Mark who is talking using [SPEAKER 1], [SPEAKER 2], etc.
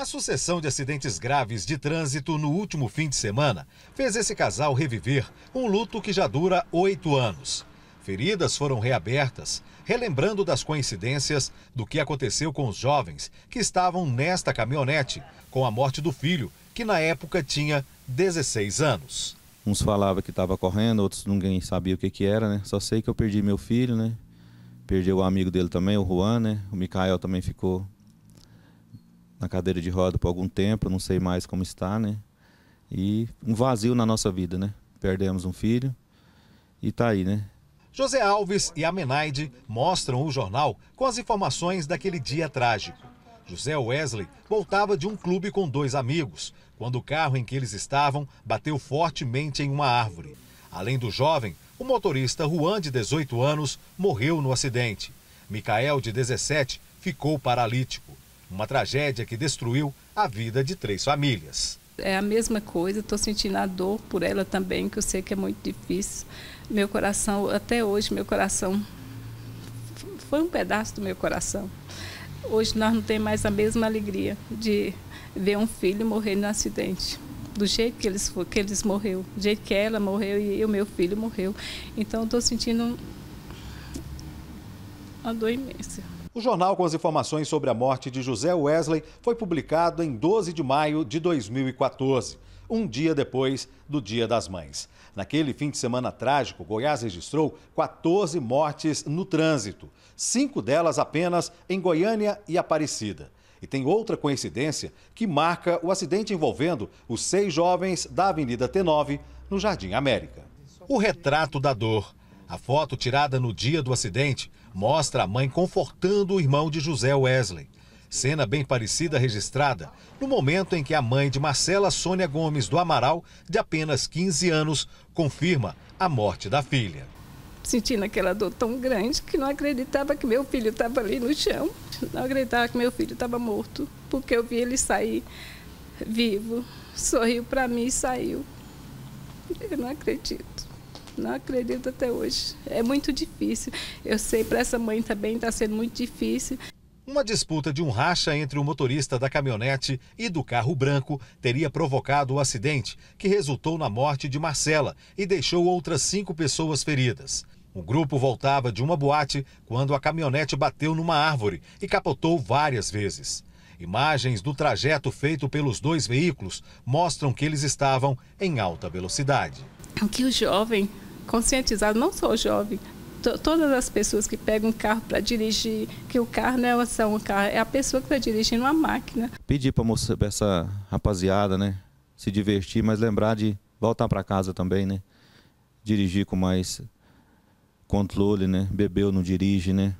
[SPEAKER 1] A sucessão de acidentes graves de trânsito no último fim de semana fez esse casal reviver um luto que já dura oito anos. Feridas foram reabertas, relembrando das coincidências do que aconteceu com os jovens que estavam nesta caminhonete, com a morte do filho, que na época tinha 16 anos.
[SPEAKER 2] Uns falavam que estava correndo, outros ninguém sabia o que, que era, né? Só sei que eu perdi meu filho, né? Perdi o amigo dele também, o Juan, né? O Mikael também ficou na cadeira de roda por algum tempo, não sei mais como está, né? E um vazio na nossa vida, né? Perdemos um filho e tá aí, né?
[SPEAKER 1] José Alves e Amenaide mostram o jornal com as informações daquele dia trágico. José Wesley voltava de um clube com dois amigos, quando o carro em que eles estavam bateu fortemente em uma árvore. Além do jovem, o motorista Juan, de 18 anos, morreu no acidente. Micael, de 17, ficou paralítico. Uma tragédia que destruiu a vida de três famílias.
[SPEAKER 3] É a mesma coisa, estou sentindo a dor por ela também, que eu sei que é muito difícil. Meu coração, até hoje, meu coração foi um pedaço do meu coração. Hoje nós não temos mais a mesma alegria de ver um filho morrer no acidente do jeito que eles, que eles morreu, do jeito que ela morreu e o meu filho morreu. Então estou sentindo uma dor imensa.
[SPEAKER 1] O jornal com as informações sobre a morte de José Wesley foi publicado em 12 de maio de 2014, um dia depois do Dia das Mães. Naquele fim de semana trágico, Goiás registrou 14 mortes no trânsito, cinco delas apenas em Goiânia e Aparecida. E tem outra coincidência que marca o acidente envolvendo os seis jovens da Avenida T9, no Jardim América. O retrato da dor a foto tirada no dia do acidente mostra a mãe confortando o irmão de José Wesley. Cena bem parecida registrada no momento em que a mãe de Marcela Sônia Gomes do Amaral, de apenas 15 anos, confirma a morte da filha.
[SPEAKER 3] Sentindo aquela dor tão grande que não acreditava que meu filho estava ali no chão, não acreditava que meu filho estava morto, porque eu vi ele sair vivo, sorriu para mim e saiu. Eu não acredito não acredito até hoje. É muito difícil. Eu sei para essa mãe também está sendo muito difícil.
[SPEAKER 1] Uma disputa de um racha entre o motorista da caminhonete e do carro branco teria provocado o acidente, que resultou na morte de Marcela e deixou outras cinco pessoas feridas. O grupo voltava de uma boate quando a caminhonete bateu numa árvore e capotou várias vezes. Imagens do trajeto feito pelos dois veículos mostram que eles estavam em alta velocidade.
[SPEAKER 3] O Que o jovem conscientizar não só jovem, todas as pessoas que pegam um carro para dirigir, que o carro não é só um carro, é a pessoa que está dirigindo uma máquina.
[SPEAKER 2] Pedir para essa rapaziada, né, se divertir, mas lembrar de voltar para casa também, né? Dirigir com mais controle, né? Bebeu, não dirige, né?